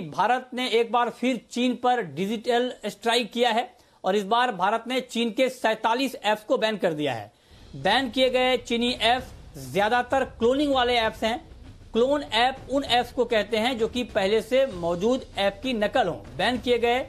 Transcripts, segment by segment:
भारत ने एक बार फिर चीन पर डिजिटल स्ट्राइक किया है और इस बार भारत ने चीन के 47 ऐप्स को बैन कर दिया है बैन किए गए चीनी ऐप्स ज्यादातर क्लोनिंग वाले ऐप्स हैं क्लोन ऐप उन ऐप्स को कहते हैं जो कि पहले से मौजूद ऐप की नकल हो बैन किए गए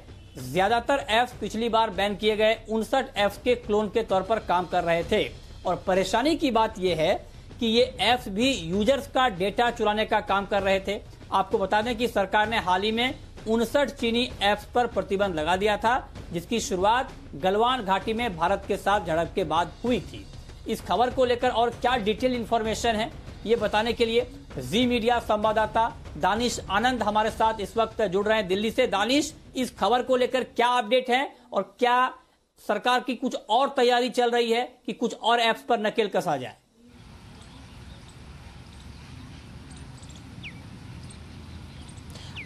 ज्यादातर ऐप्स पिछली बार बैन किए गए उनसठ ऐप्स के क्लोन के तौर पर काम कर रहे थे और परेशानी की बात यह है कि ये ऐप्स भी यूजर्स का डेटा चुराने का काम कर रहे थे आपको बता दें कि सरकार ने हाल ही में उनसठ चीनी ऐप्स पर प्रतिबंध लगा दिया था जिसकी शुरुआत गलवान घाटी में भारत के साथ झड़प के बाद हुई थी इस खबर को लेकर और क्या डिटेल इन्फॉर्मेशन है ये बताने के लिए जी मीडिया संवाददाता दानिश आनंद हमारे साथ इस वक्त जुड़ रहे हैं दिल्ली से दानिश इस खबर को लेकर क्या अपडेट है और क्या सरकार की कुछ और तैयारी चल रही है कि कुछ और ऐप्स पर नकेल कसा जाए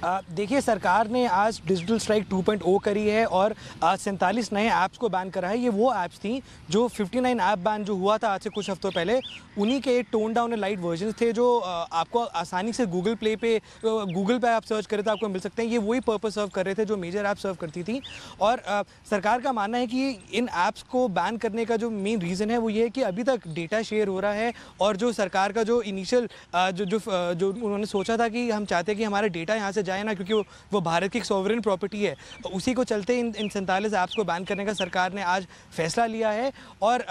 देखिए सरकार ने आज डिजिटल स्ट्राइक 2.0 करी है और सैंतालीस नए ऐप्स को बैन करा है ये वो ऐप्स थी जो 59 ऐप बैन जो हुआ था आज से कुछ हफ्तों पहले उन्हीं के tone down and light version थे जो आपको आसानी से गूगल प्ले पे गूगल तो पे आप सर्च करें तो आपको मिल सकते हैं ये वही पर्पज़ सर्व कर रहे थे जो मेजर ऐप सर्व करती थी और सरकार का मानना है कि इन ऐप्स को बैन करने का जो मेन रीज़न है वो ये है कि अभी तक डेटा शेयर हो रहा है और जो सरकार का जो इनिशियल जो जो जो उन्होंने सोचा था कि हम चाहते हैं कि हमारा डेटा यहाँ से जाए जाए ना क्योंकि वो वो भारत की एक सोवरेन प्रॉपर्टी है उसी को चलते इन इन सैंतालीस ऐप्स को बैन करने का सरकार ने आज फैसला लिया है और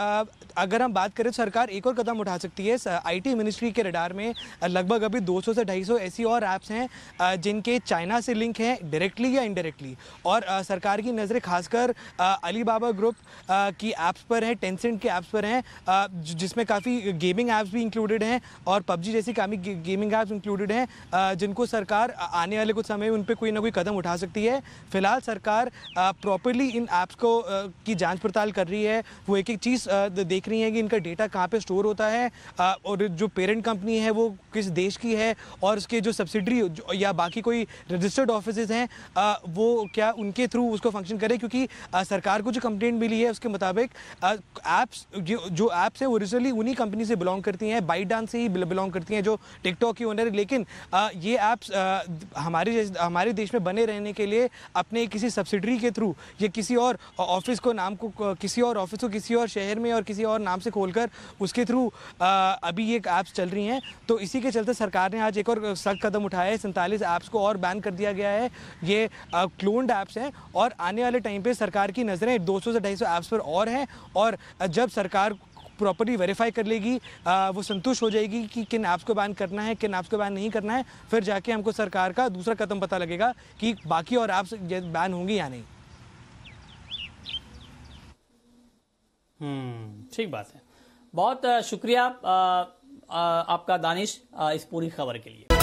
अगर हम बात करें तो सरकार एक और कदम उठा सकती है आईटी मिनिस्ट्री के रडार में लगभग अभी 200 से 250 ऐसी और ऐप्स हैं जिनके चाइना से लिंक हैं डायरेक्टली या इनडायरेक्टली और सरकार की नज़रें खासकर अलीबाबा ग्रुप की ऐप्स पर हैं टेंसेंट के ऐप्स पर हैं जिसमें काफ़ी गेमिंग ऐप्स भी इंक्लूडेड हैं और पबजी जैसी काफ़ी गेमिंग ऐप्स इंक्लूडेड हैं जिनको सरकार आने वाले पहले कुछ समय उन पर कोई ना कोई कदम उठा सकती है फिलहाल सरकार प्रॉपरली इन ऐप्स को की जांच पड़ताल कर रही है वो एक एक चीज़ देख रही है कि इनका डेटा कहाँ पे स्टोर होता है और जो पेरेंट कंपनी है वो किस देश की है और उसके जो सब्सिडरी या बाकी कोई रजिस्टर्ड ऑफिस हैं वो क्या उनके थ्रू उसको फंक्शन करे क्योंकि सरकार को जो कंप्लेंट मिली है उसके मुताबिक ऐप्स जो ऐप्स हैं ओरिजिनली उन्हीं कंपनी से बिलोंग करती हैं बाइट डांस से ही बिलोंग करती हैं जो टिकटॉक की ओनर है लेकिन ये ऐप्स हमारे हमारी हमारे देश में बने रहने के लिए अपने किसी सब्सिडरी के थ्रू या किसी और ऑफिस को नाम को किसी और ऑफिस को किसी और शहर में और किसी और नाम से खोलकर उसके थ्रू अभी ये ऐप्स चल रही हैं तो इसी के चलते सरकार ने आज एक और सख्त कदम उठाया है सैंतालीस ऐप्स को और बैन कर दिया गया है ये क्लोन्ड ऐप्स हैं और आने वाले टाइम पर सरकार की नज़रें दो से ढाई ऐप्स पर और हैं और जब सरकार प्रॉपरली वेरीफाई कर लेगी वो संतुष्ट हो जाएगी कि किन ऐप्स को बैन करना है किन ऐप्स को बैन नहीं करना है फिर जाके हमको सरकार का दूसरा कदम पता लगेगा कि बाकी और ऐप्स बैन होंगी या नहीं हम्म, ठीक बात है बहुत शुक्रिया आ, आ, आपका दानिश आ, इस पूरी खबर के लिए